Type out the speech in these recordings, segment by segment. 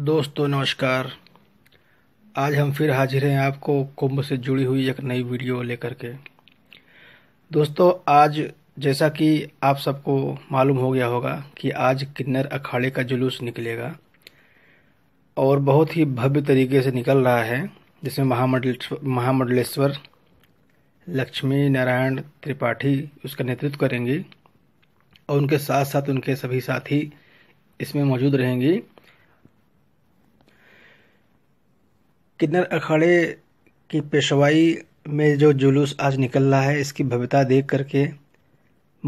दोस्तों नमस्कार आज हम फिर हाजिर हैं आपको कुंभ से जुड़ी हुई एक नई वीडियो लेकर के दोस्तों आज जैसा कि आप सबको मालूम हो गया होगा कि आज किन्नर अखाड़े का जुलूस निकलेगा और बहुत ही भव्य तरीके से निकल रहा है जिसमें महामंडलेश्वर महामंडलेश्वर लक्ष्मी नारायण त्रिपाठी उसका नेतृत्व करेंगी और उनके साथ साथ उनके सभी साथी इसमें मौजूद रहेंगी किन्नर अखाड़े की पेशवाई में जो जुलूस आज निकल रहा है इसकी भव्यता देख करके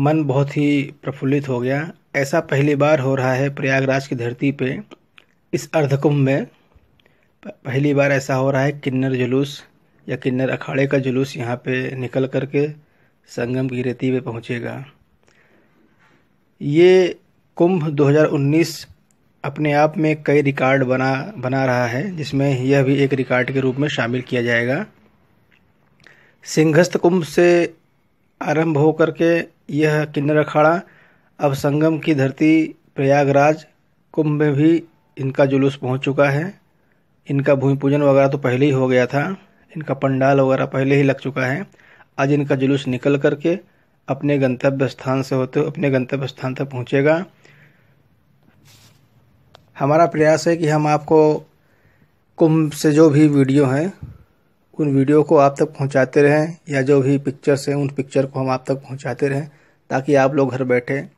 मन बहुत ही प्रफुल्लित हो गया ऐसा पहली बार हो रहा है प्रयागराज की धरती पे इस अर्धकुंभ में पहली बार ऐसा हो रहा है किन्नर जुलूस या किन्नर अखाड़े का जुलूस यहाँ पे निकल करके संगम की रेती पे पहुँचेगा ये कुंभ 2019 अपने आप में कई रिकॉर्ड बना बना रहा है जिसमें यह भी एक रिकॉर्ड के रूप में शामिल किया जाएगा सिंहस्थ कुंभ से आरंभ होकर के यह किन्नर अखाड़ा अब संगम की धरती प्रयागराज कुंभ में भी इनका जुलूस पहुंच चुका है इनका भूमि पूजन वगैरह तो पहले ही हो गया था इनका पंडाल वगैरह पहले ही लग चुका है आज इनका जुलूस निकल करके अपने गंतव्य स्थान से होते अपने गंतव्य स्थान तक पहुँचेगा हमारा प्रयास है कि हम आपको कुंभ से जो भी वीडियो हैं उन वीडियो को आप तक पहुंचाते रहें या जो भी पिक्चर्स हैं उन पिक्चर को हम आप तक पहुंचाते रहें ताकि आप लोग घर बैठे